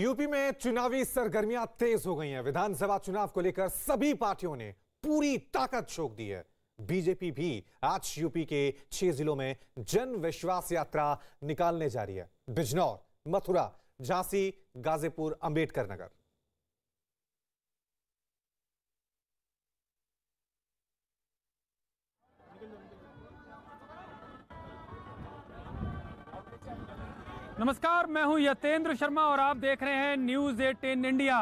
UP में चुनावी सरगर्मियां तेज हो गई हैं विधानसभा चुनाव को लेकर सभी पार्टियों ने पूरी ताकत झोंक दी है बीजेपी भी आज यूपी के छह जिलों में जन विश्वास यात्रा निकालने जा रही है बिजनौर मथुरा झांसी गाजीपुर अंबेडकर नगर नमस्कार मैं हूं यतेंद्र शर्मा और आप देख रहे हैं news eight in India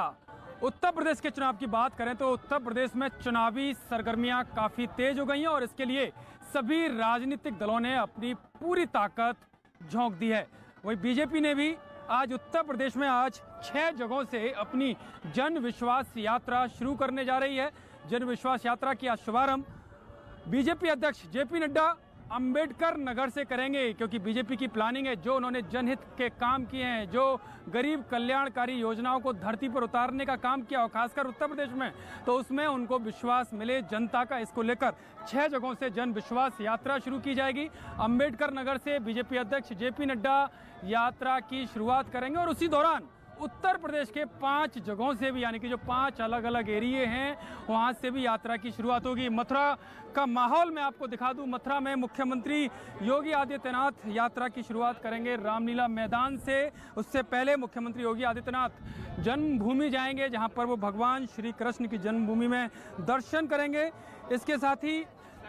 Uttar Pradesh के चुनाव की बात करें तो उत्तर प्रदेश में चुनावी सरगर्मियां काफी तेज हो गई हैं और इसके लिए सभी राजनीतिक दलों ने अपनी पूरी ताकत झोंक दी है वही बीजेपी ने भी आज उत्तर प्रदेश में आज छह जगहों से अपनी जन विश्वास यात्रा शुरू करने जा रही है जन विश्वास यात्रा की आज शुभारंभ बीजेपी अध्यक्ष जेपी नड्डा अंबेडकर नगर से करेंगे क्योंकि बीजेपी की प्लानिंग है जो उन्होंने जनहित के काम किए हैं जो गरीब कल्याणकारी योजनाओं को धरती पर उतारने का काम किया और खासकर उत्तर प्रदेश में तो उसमें उनको विश्वास मिले जनता का इसको लेकर छह जगहों से जन विश्वास यात्रा शुरू की जाएगी अम्बेडकर नगर से बीजेपी अध्यक्ष जे नड्डा यात्रा की शुरुआत करेंगे और उसी दौरान उत्तर प्रदेश के पांच जगहों से भी यानी कि जो पांच अलग अलग एरिए हैं वहां से भी यात्रा की शुरुआत होगी मथुरा का माहौल मैं आपको दिखा दूं मथुरा में मुख्यमंत्री योगी आदित्यनाथ यात्रा की शुरुआत करेंगे रामलीला मैदान से उससे पहले मुख्यमंत्री योगी आदित्यनाथ जन्मभूमि जाएंगे जहां पर वो भगवान श्री कृष्ण की जन्मभूमि में दर्शन करेंगे इसके साथ ही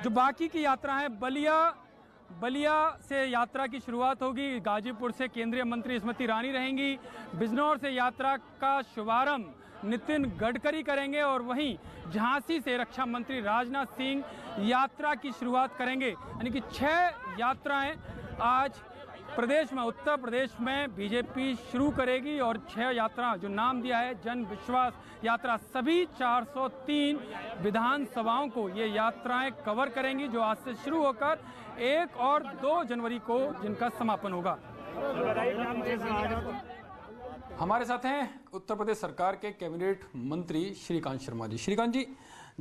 जो बाकी की यात्रा है बलिया बलिया से यात्रा की शुरुआत होगी गाजीपुर से केंद्रीय मंत्री स्मृति ईरानी रहेंगी बिजनौर से यात्रा का शुभारंभ नितिन गडकरी करेंगे और वहीं झांसी से रक्षा मंत्री राजनाथ सिंह यात्रा की शुरुआत करेंगे यानी कि छः यात्राएं आज प्रदेश में उत्तर प्रदेश में बीजेपी शुरू करेगी और छह यात्रा जो नाम दिया है जन विश्वास यात्रा सभी 403 विधानसभाओं को ये यात्राएं कवर करेंगी जो आज से शुरू होकर एक और दो जनवरी को जिनका समापन होगा हमारे साथ हैं उत्तर प्रदेश सरकार के कैबिनेट मंत्री श्रीकांत शर्मा जी श्रीकांत जी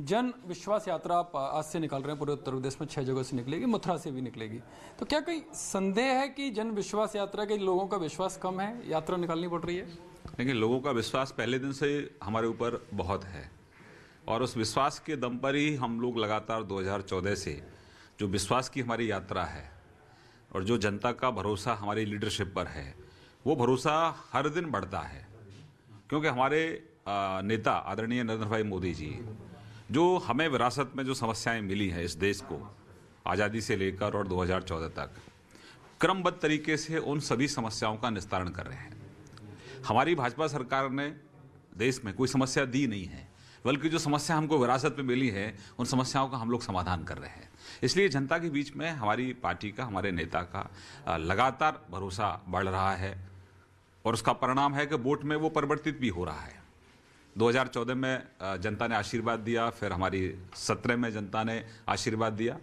जन विश्वास यात्रा आप आज से निकाल रहे हैं पूरे उत्तर प्रदेश में छह जगह से निकलेगी मथुरा से भी निकलेगी तो क्या कोई संदेह है कि जन विश्वास यात्रा के लोगों का विश्वास कम है यात्रा निकालनी पड़ रही है लेकिन लोगों का विश्वास पहले दिन से हमारे ऊपर बहुत है और उस विश्वास के दम पर ही हम लोग लगातार 2014 से जो विश्वास की हमारी यात्रा है और जो जनता का भरोसा हमारी लीडरशिप पर है वो भरोसा हर दिन बढ़ता है क्योंकि हमारे नेता आदरणीय नरेंद्र भाई मोदी जी जो हमें विरासत में जो समस्याएं मिली हैं इस देश को आज़ादी से लेकर और 2014 तक क्रमबद्ध तरीके से उन सभी समस्याओं का निस्तारण कर रहे हैं हमारी भाजपा सरकार ने देश में कोई समस्या दी नहीं है बल्कि जो समस्या हमको विरासत में मिली है उन समस्याओं का हम लोग समाधान कर रहे हैं इसलिए जनता के बीच में हमारी पार्टी का हमारे नेता का लगातार भरोसा बढ़ रहा है और उसका परिणाम है कि वोट में वो परिवर्तित भी हो रहा है 2014 में जनता ने आशीर्वाद दिया फिर हमारी 17 में जनता ने आशीर्वाद दिया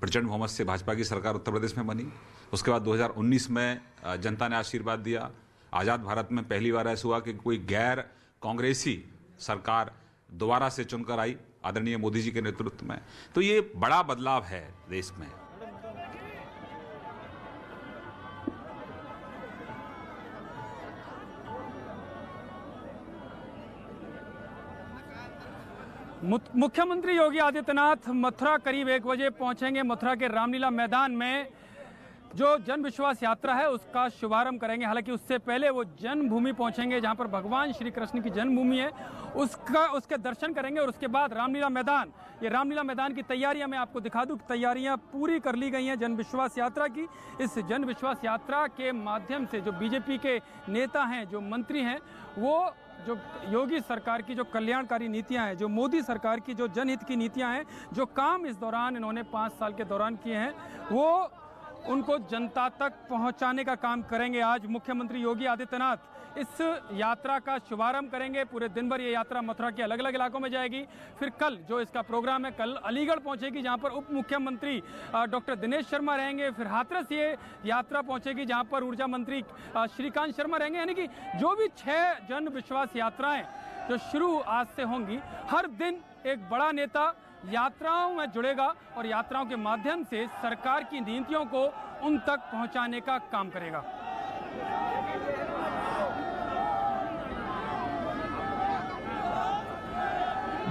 प्रचंड बहुमत से भाजपा की सरकार उत्तर प्रदेश में बनी उसके बाद 2019 में जनता ने आशीर्वाद दिया आज़ाद भारत में पहली बार ऐसा हुआ कि कोई गैर कांग्रेसी सरकार दोबारा से चुनकर आई आदरणीय मोदी जी के नेतृत्व में तो ये बड़ा बदलाव है देश में मुख्यमंत्री योगी आदित्यनाथ मथुरा करीब एक बजे पहुंचेंगे मथुरा के रामलीला मैदान में जो जन विश्वास यात्रा है उसका शुभारंभ करेंगे हालांकि उससे पहले वो जन्मभूमि पहुंचेंगे जहां पर भगवान श्री कृष्ण की जन्मभूमि है उसका उसके दर्शन करेंगे और उसके बाद रामलीला मैदान ये रामलीला मैदान की तैयारियां मैं आपको दिखा दूँ तैयारियां पूरी कर ली गई हैं जन विश्वास यात्रा की इस जन विश्वास यात्रा के माध्यम से जो बीजेपी के नेता हैं जो मंत्री हैं वो जो योगी सरकार की जो कल्याणकारी नीतियां हैं जो मोदी सरकार की जो जनहित की नीतियां हैं जो काम इस दौरान इन्होंने पाँच साल के दौरान किए हैं वो उनको जनता तक पहुंचाने का काम करेंगे आज मुख्यमंत्री योगी आदित्यनाथ इस यात्रा का शुभारंभ करेंगे पूरे दिन भर ये यात्रा मथुरा के अलग अलग इलाकों में जाएगी फिर कल जो इसका प्रोग्राम है कल अलीगढ़ पहुंचेगी जहां पर उप मुख्यमंत्री डॉक्टर दिनेश शर्मा रहेंगे फिर हाथरस ये यात्रा पहुंचेगी जहां पर ऊर्जा मंत्री श्रीकांत शर्मा रहेंगे यानी कि जो भी छः जन विश्वास यात्राएँ जो शुरू आज से होंगी हर दिन एक बड़ा नेता यात्राओं में जुड़ेगा और यात्राओं के माध्यम से सरकार की नीतियों को उन तक पहुंचाने का काम करेगा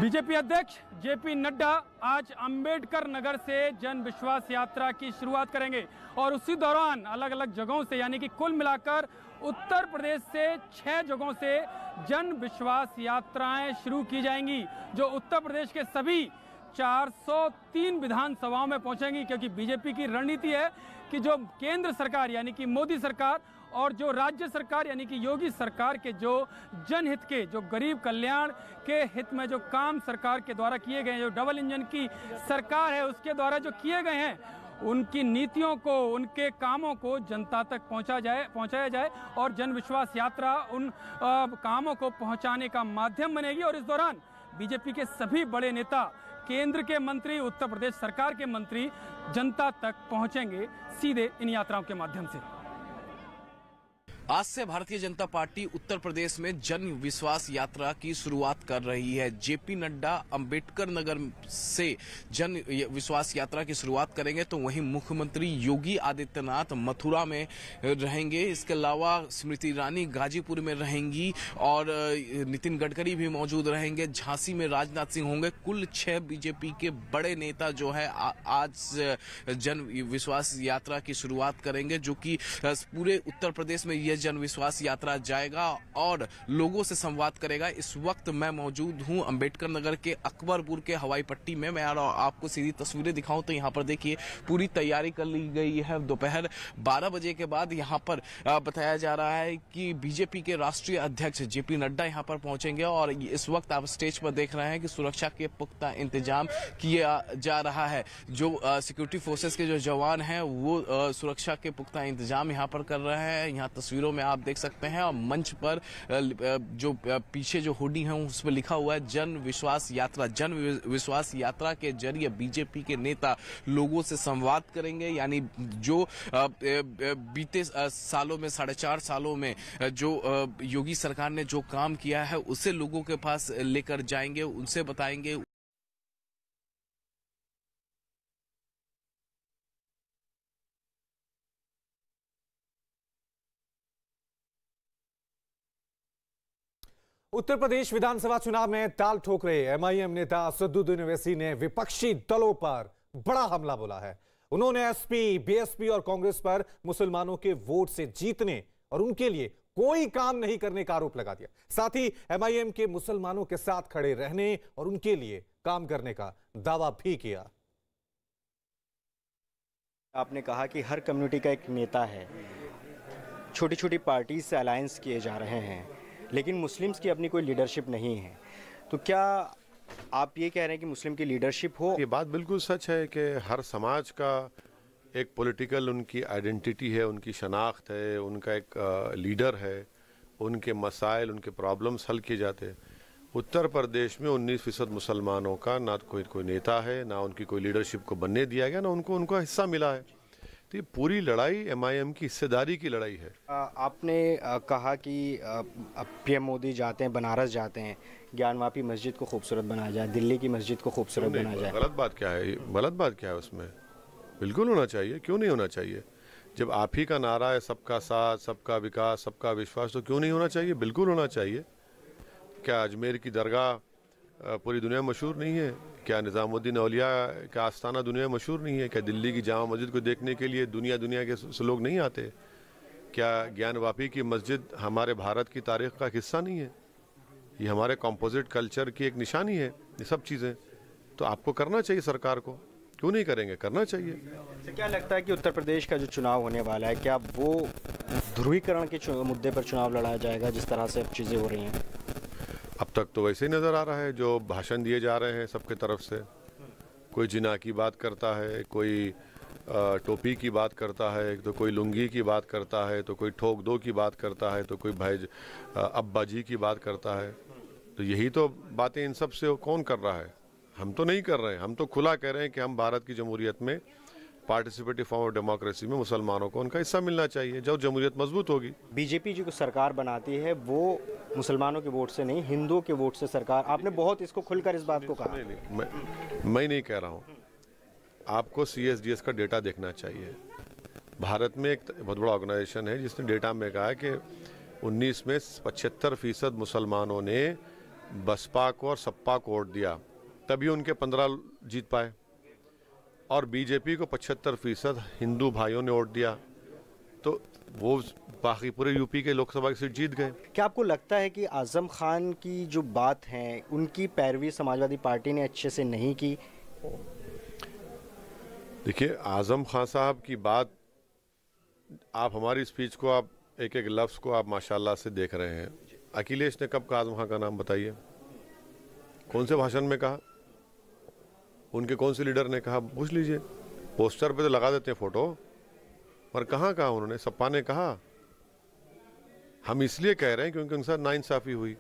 बीजेपी अध्यक्ष जेपी नड्डा आज अंबेडकर नगर से जन विश्वास यात्रा की शुरुआत करेंगे और उसी दौरान अलग अलग जगहों से यानी कि कुल मिलाकर उत्तर प्रदेश से छह जगहों से जन विश्वास यात्राएं शुरू की जाएंगी जो उत्तर प्रदेश के सभी 403 विधानसभाओं में पहुंचेंगी क्योंकि बीजेपी की रणनीति है कि जो केंद्र सरकार यानी कि मोदी सरकार और जो राज्य सरकार यानी कि योगी सरकार के जो जनहित के जो गरीब कल्याण के हित में जो काम सरकार के द्वारा किए गए हैं जो डबल इंजन की सरकार है उसके द्वारा जो किए गए हैं उनकी नीतियों को उनके कामों को जनता तक पहुंचा जाए पहुंचाया जाए और जन विश्वास यात्रा उन आ, कामों को पहुंचाने का माध्यम बनेगी और इस दौरान बीजेपी के सभी बड़े नेता केंद्र के मंत्री उत्तर प्रदेश सरकार के मंत्री जनता तक पहुंचेंगे सीधे इन यात्राओं के माध्यम से आज से भारतीय जनता पार्टी उत्तर प्रदेश में जन विश्वास यात्रा की शुरुआत कर रही है जेपी नड्डा अंबेडकर नगर से जन विश्वास यात्रा की शुरुआत करेंगे तो वहीं मुख्यमंत्री योगी आदित्यनाथ मथुरा में रहेंगे इसके अलावा स्मृति ईरानी गाजीपुर में रहेंगी और नितिन गडकरी भी मौजूद रहेंगे झांसी में राजनाथ सिंह होंगे कुल छह बीजेपी के बड़े नेता जो है आज जन विश्वास यात्रा की शुरुआत करेंगे जो कि पूरे उत्तर प्रदेश में ये ये जनविश्वास यात्रा जाएगा और लोगों से संवाद करेगा इस वक्त मैं मौजूद हूं अंबेडकर नगर के अकबरपुर के हवाई पट्टी में मैं आपको सीधी तस्वीरें दिखाऊं तो यहां पर देखिए पूरी तैयारी कर ली गई है दोपहर बारह बजे के बाद यहां पर बताया जा रहा है कि बीजेपी के राष्ट्रीय अध्यक्ष जेपी नड्डा यहाँ पर पहुंचेंगे और इस वक्त आप स्टेज पर देख रहे हैं कि सुरक्षा के पुख्ता इंतजाम किया जा रहा है जो सिक्योरिटी फोर्सेस के जो जवान है वो सुरक्षा के पुख्ता इंतजाम यहाँ पर कर रहे हैं यहाँ तस्वीरों तस्वीरों में आप देख सकते हैं और मंच पर जो पीछे जो होडी है उस पर लिखा हुआ है जन विश्वास यात्रा जन विश्वास यात्रा के जरिए बीजेपी के नेता लोगों से संवाद करेंगे यानी जो बीते सालों में साढ़े चार सालों में जो योगी सरकार ने जो काम किया है उसे लोगों के पास लेकर जाएंगे उनसे बताएंगे उत्तर प्रदेश विधानसभा चुनाव में ताल ठोक रहे एमआईएम नेता असदुद्दीन ओवैसी ने विपक्षी दलों पर बड़ा हमला बोला है उन्होंने एसपी बीएसपी और कांग्रेस पर मुसलमानों के वोट से जीतने और उनके लिए कोई काम नहीं करने का आरोप लगा दिया साथ ही एमआईएम के मुसलमानों के साथ खड़े रहने और उनके लिए काम करने का दावा भी किया आपने कहा कि हर कम्युनिटी का एक नेता है छोटी छोटी पार्टी से अलायंस किए जा रहे हैं लेकिन मुस्लिम्स की अपनी कोई लीडरशिप नहीं है तो क्या आप ये कह रहे हैं कि मुस्लिम की लीडरशिप हो ये बात बिल्कुल सच है कि हर समाज का एक पॉलिटिकल उनकी आइडेंटिटी है उनकी शनाख्त है उनका एक लीडर है उनके मसाइल उनके प्रॉब्लम्स हल किए जाते हैं उत्तर प्रदेश में 19 फीसद मुसलमानों का ना कोई कोई नेता है ना उनकी कोई लीडरशिप को बनने दिया गया ना उनको उनका हिस्सा मिला है तो ये पूरी लड़ाई एमआईएम की हिस्सेदारी की लड़ाई है आपने कहा कि पीएम मोदी जाते हैं बनारस जाते हैं ज्ञानवापी मस्जिद को खूबसूरत बनाया जाए दिल्ली की मस्जिद को खूबसूरत बनाया जाए गलत बात क्या है गलत बात क्या है उसमें बिल्कुल होना चाहिए क्यों नहीं होना चाहिए जब आप ही का नारा है सबका साथ सबका विकास सबका विश्वास तो क्यों नहीं होना चाहिए बिल्कुल होना चाहिए क्या अजमेर की दरगाह पूरी दुनिया मशहूर नहीं है क्या निज़ामुद्दीन अलिया का आस्थाना दुनिया मशहूर नहीं है क्या दिल्ली की जामा मस्जिद को देखने के लिए दुनिया दुनिया के लोग नहीं आते क्या ज्ञान वापी की मस्जिद हमारे भारत की तारीख का हिस्सा नहीं है ये हमारे कंपोजिट कल्चर की एक निशानी है ये सब चीज़ें तो आपको करना चाहिए सरकार को क्यों नहीं करेंगे करना चाहिए अच्छा, क्या लगता है कि उत्तर प्रदेश का जो चुनाव होने वाला है क्या वो ध्रुवीकरण के मुद्दे पर चुनाव लड़ाया जाएगा जिस तरह से अब चीज़ें हो रही हैं अब तक तो वैसे ही नज़र आ रहा है जो भाषण दिए जा रहे हैं सबके तरफ से कोई जिना की बात करता है कोई टोपी की बात करता है तो कोई लुंगी की बात करता है तो कोई ठोक दो की बात करता है तो कोई भाई अब्बा जी की बात करता है तो यही तो बातें इन सब से कौन कर रहा है हम तो नहीं कर रहे हैं हम तो खुला कह रहे हैं कि हम भारत की जमहूरियत में पार्टिसिपेटिव फॉर्म ऑफ डेमोक्रेसी में मुसलमानों को उनका हिस्सा मिलना चाहिए जब जमहूरियत मजबूत होगी बीजेपी जो सरकार बनाती है वो मुसलमानों के वोट से नहीं हिंदुओं के वोट से सरकार आपने बहुत इसको खुलकर इस बात को कहा नहीं, मैं, मैं नहीं कह रहा हूँ आपको सी का डेटा देखना चाहिए भारत में एक बहुत बड़ा ऑर्गेनाइजेशन है जिसने डेटा में कहा है कि 19 में पचहत्तर फीसद मुसलमानों ने बसपा को और सपा को वोट दिया तभी उनके 15 जीत पाए और बीजेपी को 75 फीसद हिंदू भाइयों ने वोट दिया तो वो बाकी पूरे यूपी के लोकसभा की सीट जीत गए क्या आपको लगता है कि आजम खान की जो बात है उनकी पैरवी समाजवादी पार्टी ने अच्छे से नहीं की देखिए आजम खान साहब की बात आप हमारी स्पीच को आप एक एक लफ्ज़ को आप माशाल्लाह से देख रहे हैं अखिलेश ने कब कहा आजम खान का नाम बताइए कौन से भाषण में कहा उनके कौन से लीडर ने कहा पूछ लीजिए पोस्टर पे तो लगा देते हैं फोटो पर कहाँ कहा उन्होंने सपा ने कहा हम इसलिए कह रहे हैं क्योंकि उनके साथ नाइंसाफी हुई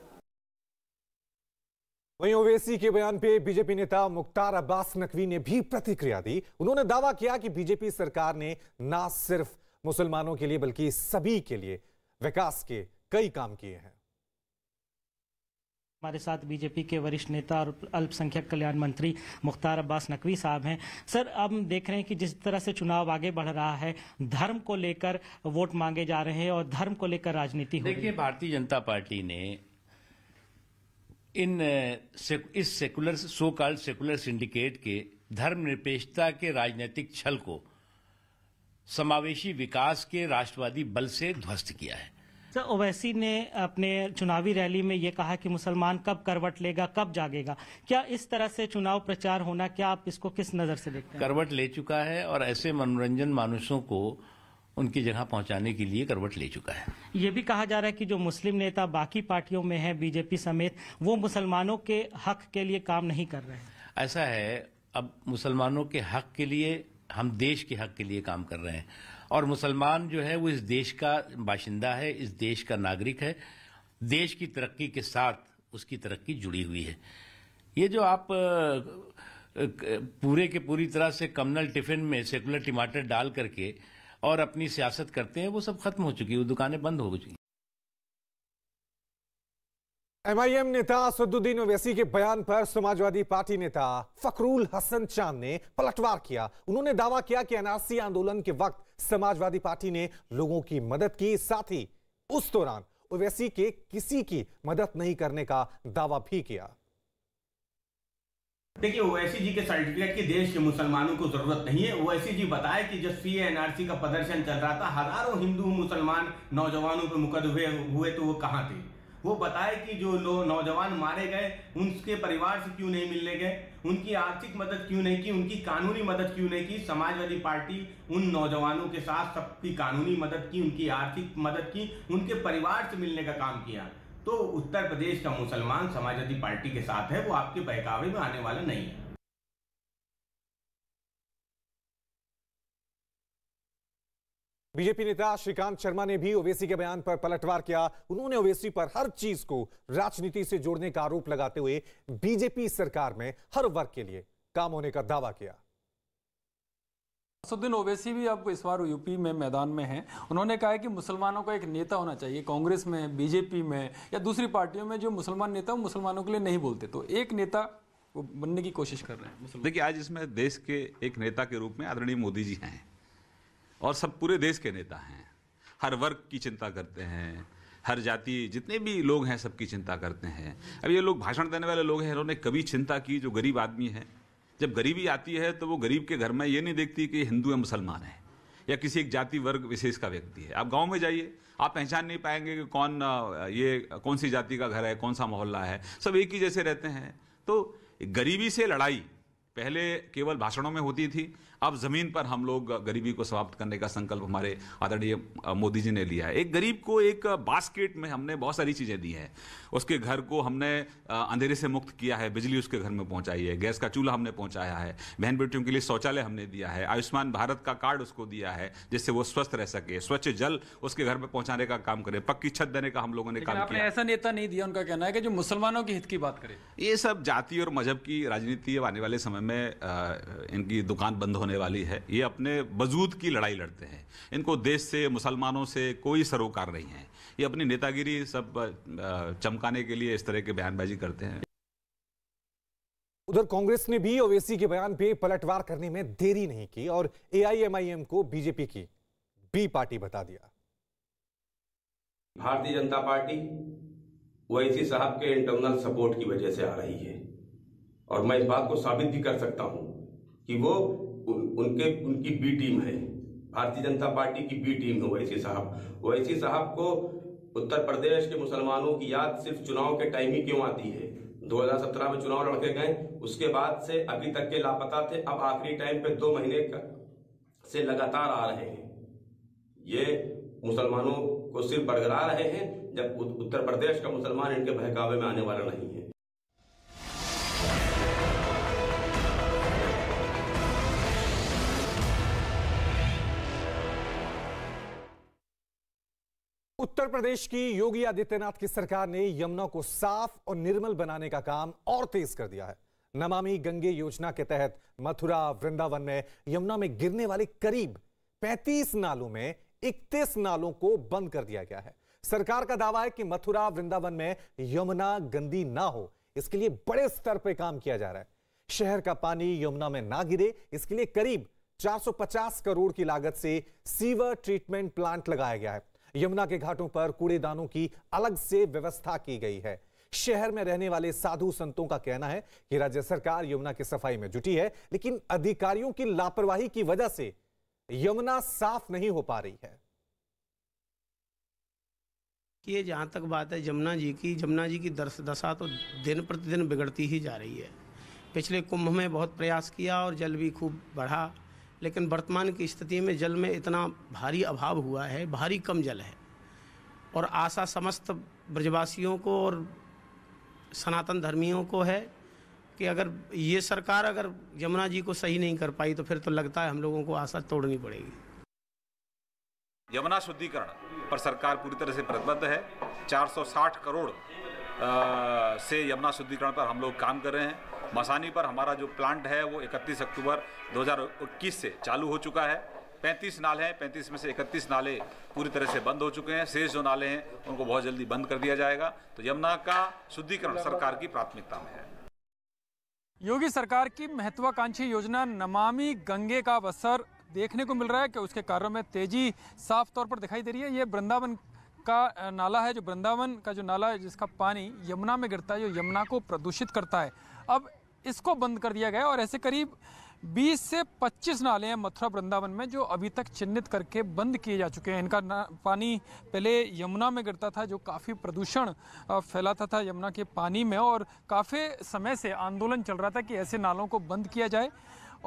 वहीं ओवैसी के बयान पे बीजेपी नेता मुख्तार अब्बास नकवी ने भी प्रतिक्रिया दी उन्होंने दावा किया कि बीजेपी सरकार ने ना सिर्फ मुसलमानों के लिए बल्कि सभी के लिए विकास के कई काम किए हैं हमारे साथ बीजेपी के वरिष्ठ नेता और अल्पसंख्यक कल्याण मंत्री मुख्तार अब्बास नकवी साहब हैं सर अब हम देख रहे हैं कि जिस तरह से चुनाव आगे बढ़ रहा है धर्म को लेकर वोट मांगे जा रहे हैं और धर्म को लेकर राजनीति देखिए भारतीय जनता पार्टी ने इन से, इस secular so called secular syndicate के धर्मनिरपेक्षता के राजनीतिक छल को समावेशी विकास के राष्ट्रवादी बल से ध्वस्त किया है सर तो ओवैसी ने अपने चुनावी रैली में ये कहा कि मुसलमान कब करवट लेगा कब जागेगा क्या इस तरह से चुनाव प्रचार होना क्या आप इसको किस नज़र से देखते हैं करवट ले चुका है और ऐसे मनोरंजन मानुषों को उनकी जगह पहुंचाने के लिए करवट ले चुका है ये भी कहा जा रहा है कि जो मुस्लिम नेता बाकी पार्टियों में है बीजेपी समेत वो मुसलमानों के हक के लिए काम नहीं कर रहे ऐसा है अब मुसलमानों के हक के लिए हम देश के हक के लिए काम कर रहे हैं और मुसलमान जो है वो इस देश का बाशिंदा है इस देश का नागरिक है देश की तरक्की के साथ उसकी तरक्की जुड़ी हुई है ये जो आप पूरे के पूरी तरह से कमनल टिफिन में सेकुलर टमाटर डाल करके और अपनी सियासत करते हैं वो सब खत्म हो चुकी है वो दुकानें बंद हो चुकी एमआईएम नेता असदुद्दीन ओवैसी के बयान पर समाजवादी पार्टी नेता फकरूल हसन चांद ने पलटवार किया उन्होंने दावा किया कि एनआरसी आंदोलन के वक्त समाजवादी पार्टी ने लोगों की मदद की साथ ही उस दौरान ओवैसी के किसी की मदद नहीं करने का दावा भी किया देखिए ओवैसी जी के सर्टिफिकेट की देश के मुसलमानों को जरूरत नहीं है ओवैसी जी बताए कि जब सी एनआरसी का प्रदर्शन चल रहा था हजारों हिंदू मुसलमान नौजवानों पर मुकद हुए हुए तो वो कहाँ थे वो बताए कि जो लोग नौजवान मारे गए उनके परिवार से क्यों नहीं मिलने गए उनकी आर्थिक मदद क्यों नहीं की उनकी कानूनी मदद क्यों नहीं की समाजवादी पार्टी उन नौजवानों के साथ सबकी कानूनी मदद की उनकी आर्थिक मदद की उनके परिवार से मिलने का काम किया तो उत्तर प्रदेश का मुसलमान समाजवादी पार्टी के साथ है वो आपके बहकावे में आने वाला नहीं है बीजेपी नेता श्रीकांत शर्मा ने भी ओवैसी के बयान पर पलटवार किया उन्होंने ओवैसी पर हर चीज को राजनीति से जोड़ने का आरोप लगाते हुए बीजेपी सरकार में हर वर्ग के लिए काम होने का दावा किया असदुद्दीन ओवैसी भी अब इस बार यूपी में मैदान में हैं उन्होंने कहा है कि मुसलमानों का एक नेता होना चाहिए कांग्रेस में बीजेपी में या दूसरी पार्टियों में जो मुसलमान नेता वो मुसलमानों के लिए नहीं बोलते तो एक नेता वो बनने की कोशिश कर रहे हैं देखिए आज इसमें देश के एक नेता के रूप में आदरणीय मोदी जी हैं और सब पूरे देश के नेता हैं हर वर्ग की चिंता करते हैं हर जाति जितने भी लोग हैं सबकी चिंता करते हैं अब ये लोग भाषण देने वाले लोग हैं इन्होंने कभी चिंता की जो गरीब आदमी है जब गरीबी आती है तो वो गरीब के घर में ये नहीं देखती कि हिंदू या मुसलमान है या किसी एक जाति वर्ग विशेष का व्यक्ति है आप गांव में जाइए आप पहचान नहीं पाएंगे कि कौन ये कौन सी जाति का घर है कौन सा मोहल्ला है सब एक ही जैसे रहते हैं तो गरीबी से लड़ाई पहले केवल भाषणों में होती थी अब ज़मीन पर हम लोग गरीबी को समाप्त करने का संकल्प हमारे आदरणीय मोदी जी ने लिया है एक गरीब को एक बास्केट में हमने बहुत सारी चीज़ें दी हैं उसके घर को हमने अंधेरे से मुक्त किया है बिजली उसके घर में पहुंचाई है गैस का चूल्हा हमने पहुंचाया है बहन बेटियों के लिए शौचालय हमने दिया है आयुष्मान भारत का कार्ड उसको दिया है जिससे वो स्वस्थ रह सके स्वच्छ जल उसके घर में पहुंचाने का काम करे पक्की छत देने का हम लोगों ने काम किया ऐसा नेता नहीं दिया उनका कहना है कि जो मुसलमानों के हित की बात करे ये सब जाति और मजहब की राजनीति आने वाले समय में इनकी दुकान बंद हो होने वाली है ये अपने वजूद की लड़ाई लड़ते हैं इनको देश से मुसलमानों से कोई सरोकार नहीं है ये अपनी नेतागिरी सब चमकाने के लिए इस तरह के बयानबाजी करते हैं उधर कांग्रेस ने भी ओवैसी के बयान पे पलटवार करने में देरी नहीं की और एआईएमआईएम को बीजेपी की बी पार्टी बता दिया भारतीय जनता पार्टी ओवैसी साहब के इंटरनल सपोर्ट की वजह से आ रही है और मैं इस बात को साबित भी कर सकता हूं कि वो उन, उनके उनकी बी टीम है भारतीय जनता पार्टी की बी टीम है वैसी साहब वैसी साहब को उत्तर प्रदेश के मुसलमानों की याद सिर्फ चुनाव के टाइम ही क्यों आती है 2017 में चुनाव लड़के गए उसके बाद से अभी तक के लापता थे अब आखिरी टाइम पे दो महीने का से लगातार आ रहे हैं ये मुसलमानों को सिर्फ बरगरा रहे हैं जब उत्तर प्रदेश का मुसलमान इनके बहकावे में आने वाला नहीं है प्रदेश की योगी आदित्यनाथ की सरकार ने यमुना को साफ और निर्मल बनाने का काम और तेज कर दिया है नमामि गंगे योजना के तहत मथुरा वृंदावन में यमुना में गिरने वाले करीब 35 नालों में 31 नालों को बंद कर दिया गया है सरकार का दावा है कि मथुरा वृंदावन में यमुना गंदी ना हो इसके लिए बड़े स्तर पर काम किया जा रहा है शहर का पानी यमुना में ना गिरे इसके लिए करीब 450 करोड़ की लागत से सीवर ट्रीटमेंट प्लांट लगाया गया है यमुना के घाटों पर कूड़ेदानों की अलग से व्यवस्था की गई है शहर में रहने वाले साधु संतों का कहना है कि राज्य सरकार यमुना की सफाई में जुटी है लेकिन अधिकारियों की लापरवाही की वजह से यमुना साफ नहीं हो पा रही है ये जहाँ तक बात है जमुना जी की जमुना जी की दर्श दशा तो दिन प्रतिदिन बिगड़ती ही जा रही है पिछले कुंभ में बहुत प्रयास किया और जल भी खूब बढ़ा लेकिन वर्तमान की स्थिति में जल में इतना भारी अभाव हुआ है भारी कम जल है और आशा समस्त ब्रजवासियों को और सनातन धर्मियों को है कि अगर ये सरकार अगर यमुना जी को सही नहीं कर पाई तो फिर तो लगता है हम लोगों को आशा तोड़नी पड़ेगी यमुना शुद्धिकरण पर सरकार पूरी तरह से प्रतिबद्ध है 460 करोड़ आ, से यमुना शुद्धिकरण पर हम लोग काम कर रहे हैं मसानी पर हमारा जो प्लांट है वो 31 अक्टूबर 2021 से चालू हो चुका है 35 नाले हैं 35 में से 31 नाले पूरी तरह से बंद हो चुके हैं शेष जो नाले हैं उनको बहुत जल्दी बंद कर दिया जाएगा तो यमुना का शुद्धिकरण सरकार की प्राथमिकता में है योगी सरकार की महत्वाकांक्षी योजना नमामि गंगे का असर देखने को मिल रहा है कि उसके कार्यों में तेजी साफ तौर पर दिखाई दे रही है ये वृंदावन का नाला है जो वृंदावन का जो नाला है जिसका पानी यमुना में गिरता है जो यमुना को प्रदूषित करता है अब इसको बंद कर दिया गया और ऐसे करीब 20 से 25 नाले हैं मथुरा वृंदावन में जो अभी तक चिन्हित करके बंद किए जा चुके हैं इनका पानी पहले यमुना में गिरता था जो काफ़ी प्रदूषण फैलाता था यमुना के पानी में और काफ़ी समय से आंदोलन चल रहा था कि ऐसे नालों को बंद किया जाए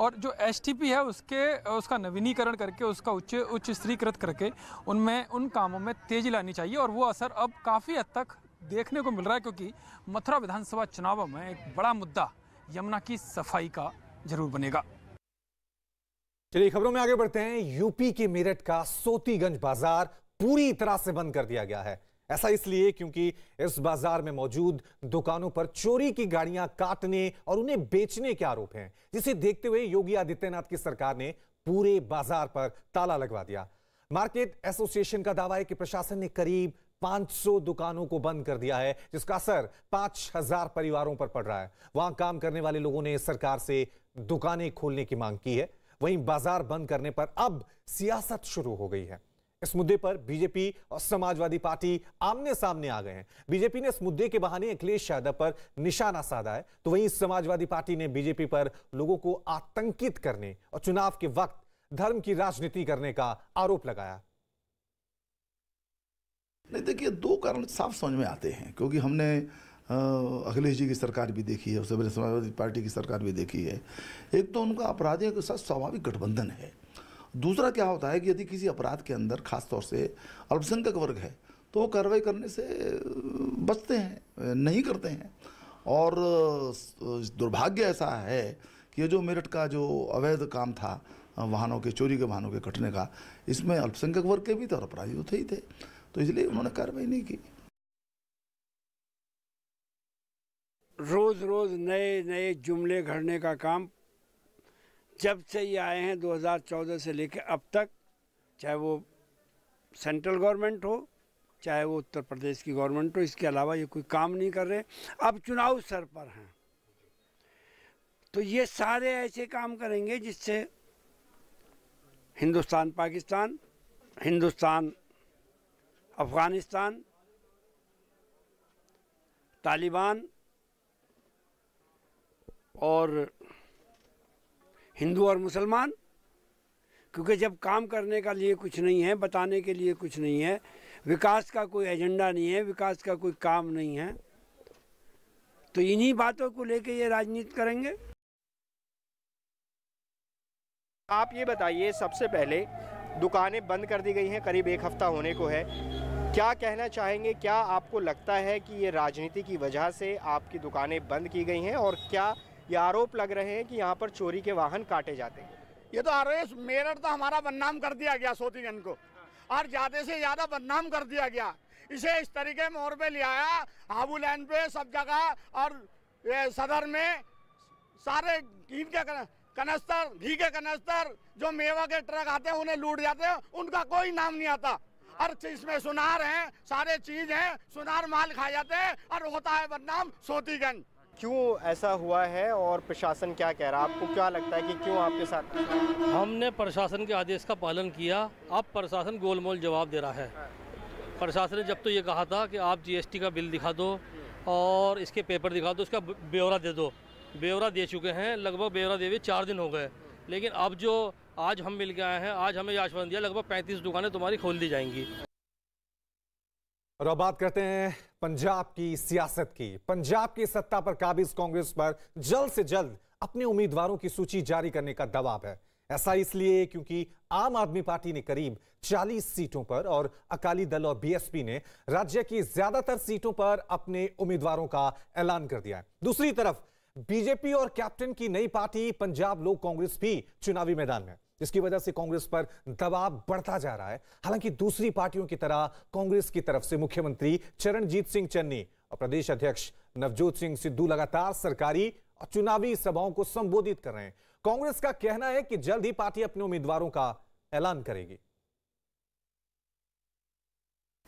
और जो एस है उसके उसका नवीनीकरण करके उसका उच्च उच्च स्तरीकृत करके उनमें उन कामों में तेज़ी लानी चाहिए और वो असर अब काफ़ी हद तक देखने को मिल रहा है क्योंकि मथुरा विधानसभा चुनावों में एक बड़ा मुद्दा यमुना की सफाई का जरूर बनेगा चलिए खबरों में आगे बढ़ते हैं यूपी के मेरठ का सोतीगंज बाजार पूरी तरह से बंद कर दिया गया है ऐसा इसलिए क्योंकि इस बाजार में मौजूद दुकानों पर चोरी की गाड़ियां काटने और उन्हें बेचने के आरोप हैं जिसे देखते हुए योगी आदित्यनाथ की सरकार ने पूरे बाजार पर ताला लगवा दिया मार्केट एसोसिएशन का दावा है कि प्रशासन ने करीब 500 दुकानों को बंद कर दिया है जिसका असर 5000 परिवारों पर पड़ रहा है वहां काम करने वाले लोगों ने सरकार से दुकानें खोलने की मांग की है वहीं बाजार बंद करने पर अब सियासत शुरू हो गई है इस मुद्दे पर बीजेपी और समाजवादी पार्टी आमने सामने आ गए हैं बीजेपी ने इस मुद्दे के बहाने अखिलेश यादव पर निशाना साधा है तो वहीं समाजवादी पार्टी ने बीजेपी पर लोगों को आतंकित करने और चुनाव के वक्त धर्म की राजनीति करने का आरोप लगाया नहीं देखिए दो कारण साफ समझ में आते हैं क्योंकि हमने अखिलेश जी की सरकार भी देखी है उससे पहले समाजवादी पार्टी की सरकार भी देखी है एक तो उनका अपराधियों के साथ स्वाभाविक गठबंधन है दूसरा क्या होता है कि यदि किसी अपराध के अंदर खासतौर से अल्पसंख्यक वर्ग है तो वो कार्रवाई करने से बचते हैं नहीं करते हैं और दुर्भाग्य ऐसा है कि ये जो मेरठ का जो अवैध काम था वाहनों के चोरी के वाहनों के कटने का इसमें अल्पसंख्यक वर्ग के भी थे तो और अपराधी तो थे ही थे तो इसलिए उन्होंने कार्रवाई नहीं की रोज़ रोज़ नए नए जुमले घड़ने का काम जब से ये आए हैं 2014 से लेकर अब तक चाहे वो सेंट्रल गवर्नमेंट हो चाहे वो उत्तर प्रदेश की गवर्नमेंट हो इसके अलावा ये कोई काम नहीं कर रहे अब चुनाव सर पर हैं तो ये सारे ऐसे काम करेंगे जिससे हिंदुस्तान पाकिस्तान हिंदुस्तान अफ़गानिस्तान तालिबान और हिंदू और मुसलमान क्योंकि जब काम करने का लिए कुछ नहीं है बताने के लिए कुछ नहीं है विकास का कोई एजेंडा नहीं है विकास का कोई काम नहीं है तो इन्हीं बातों को लेके ये राजनीति करेंगे आप ये बताइए सबसे पहले दुकानें बंद कर दी गई हैं करीब एक हफ़्ता होने को है क्या कहना चाहेंगे क्या आपको लगता है कि ये राजनीति की वजह से आपकी दुकानें बंद की गई हैं और क्या ये आरोप लग रहे हैं कि यहाँ पर चोरी के वाहन काटे जाते हैं ये तो आरोप मेरठ तो हमारा बदनाम कर दिया गया सोतीगंज को और ज़्यादा से ज़्यादा बदनाम कर दिया गया इसे इस तरीके मोर पे ले आया हाबू लैंड पे सब जगह और सदर में सारे इनके कनस्तर घी के कनस्तर जो मेवा के ट्रक आते हैं उन्हें लूट जाते हैं उनका कोई नाम नहीं आता और इसमें सुनार हैं सारे चीज हैं सुनार माल खा जाते हैं और होता है बदनाम सोतीगंज क्यों ऐसा हुआ है और प्रशासन क्या कह रहा है आपको क्या लगता है कि क्यों आपके साथ हमने प्रशासन के आदेश का पालन किया अब प्रशासन गोलमोल जवाब दे रहा है प्रशासन ने जब तो ये कहा था कि आप जीएसटी का बिल दिखा दो और इसके पेपर दिखा दो इसका ब्यौरा दे दो ब्यौरा दे चुके हैं लगभग ब्यौरा दे हुए चार दिन हो गए लेकिन अब जो आज हम मिल के आए हैं आज हमें आश्वासन दिया लगभग पैंतीस दुकानें तुम्हारी खोल दी जाएंगी और अब बात करते हैं पंजाब की सियासत की पंजाब की सत्ता पर काबिज कांग्रेस पर जल्द से जल्द अपने उम्मीदवारों की सूची जारी करने का दबाव है ऐसा इसलिए क्योंकि आम आदमी पार्टी ने करीब 40 सीटों पर और अकाली दल और बीएसपी ने राज्य की ज्यादातर सीटों पर अपने उम्मीदवारों का ऐलान कर दिया है दूसरी तरफ बीजेपी और कैप्टन की नई पार्टी पंजाब लोक कांग्रेस भी चुनावी मैदान में जिसकी वजह से कांग्रेस पर दबाव बढ़ता जा रहा है हालांकि दूसरी पार्टियों की तरह कांग्रेस की तरफ से मुख्यमंत्री चरणजीत सिंह चन्नी और प्रदेश अध्यक्ष नवजोत सिंह सिद्धू लगातार सरकारी और चुनावी सभाओं को संबोधित कर रहे हैं कांग्रेस का कहना है कि जल्द ही पार्टी अपने उम्मीदवारों का ऐलान करेगी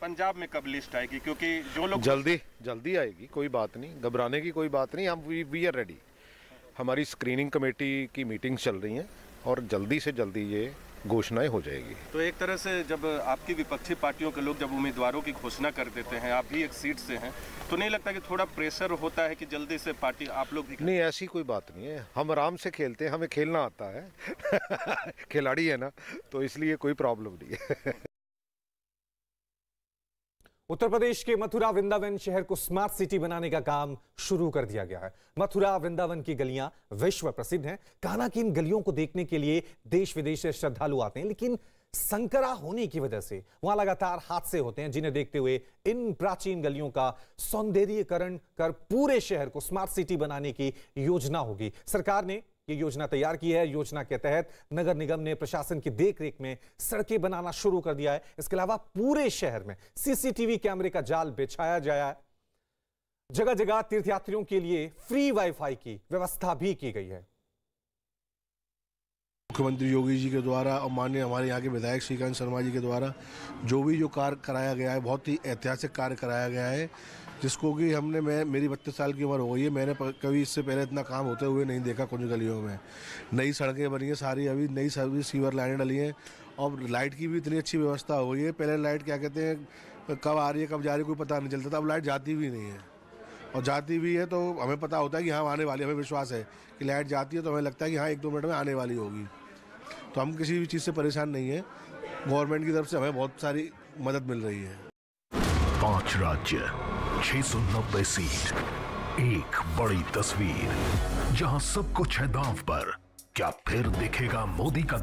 पंजाब में कब लिस्ट आएगी क्योंकि जो लोग जल्दी जल्दी आएगी कोई बात नहीं घबराने की कोई बात नहीं हम वी आर रेडी हमारी स्क्रीनिंग कमेटी की मीटिंग चल रही हैं और जल्दी से जल्दी ये घोषणाएं हो जाएगी तो एक तरह से जब आपकी विपक्षी पार्टियों के लोग जब उम्मीदवारों की घोषणा कर देते हैं आप भी एक सीट से हैं तो नहीं लगता कि थोड़ा प्रेशर होता है कि जल्दी से पार्टी आप लोग नहीं ऐसी कोई बात नहीं है हम आराम से खेलते हैं हमें खेलना आता है खिलाड़ी है ना तो इसलिए कोई प्रॉब्लम नहीं है उत्तर प्रदेश के मथुरा वृंदावन शहर को स्मार्ट सिटी बनाने का काम शुरू कर दिया गया है मथुरा वृंदावन की गलियां विश्व प्रसिद्ध हैं कहना कि इन गलियों को देखने के लिए देश विदेश से श्रद्धालु आते हैं लेकिन संकरा होने की वजह से वहां लगातार हादसे होते हैं जिन्हें देखते हुए इन प्राचीन गलियों का सौंदर्यकरण कर पूरे शहर को स्मार्ट सिटी बनाने की योजना होगी सरकार ने ये योजना तैयार की है योजना के तहत नगर निगम ने प्रशासन की देखरेख में सड़कें बनाना शुरू कर दिया है इसके अलावा पूरे शहर में सीसीटीवी कैमरे का जाल बिछाया जाया है जगह जगह तीर्थयात्रियों के लिए फ्री वाईफाई की व्यवस्था भी की गई है मुख्यमंत्री योगी जी के द्वारा और माननीय हमारे यहाँ के विधायक श्रीकांत शर्मा जी के द्वारा जो भी जो कार्य कराया गया है बहुत ही ऐतिहासिक कार्य कराया गया है जिसको कि हमने मैं मेरी बत्तीस साल की उम्र हो गई है मैंने कभी इससे पहले इतना काम होते हुए नहीं देखा कुछ गलियों में नई सड़कें बनी हैं सारी अभी नई सभी सीवर लाइनें डली हैं और लाइट की भी इतनी अच्छी व्यवस्था हो गई है पहले लाइट क्या कहते हैं कब आ रही है कब जा रही है कोई पता नहीं चलता था अब लाइट जाती भी नहीं है और जाती भी है तो हमें पता होता है कि हाँ आने वाली हमें विश्वास है कि लाइट जाती है तो हमें लगता है कि हाँ एक दो मिनट में आने वाली होगी तो हम किसी भी चीज़ से परेशान नहीं है गवर्नमेंट की तरफ से हमें बहुत सारी मदद मिल रही है पांच राज्य छह सौ नब्बे सीट एक बड़ी तस्वीर जहां सब कुछ है दांव पर क्या फिर दिखेगा मोदी का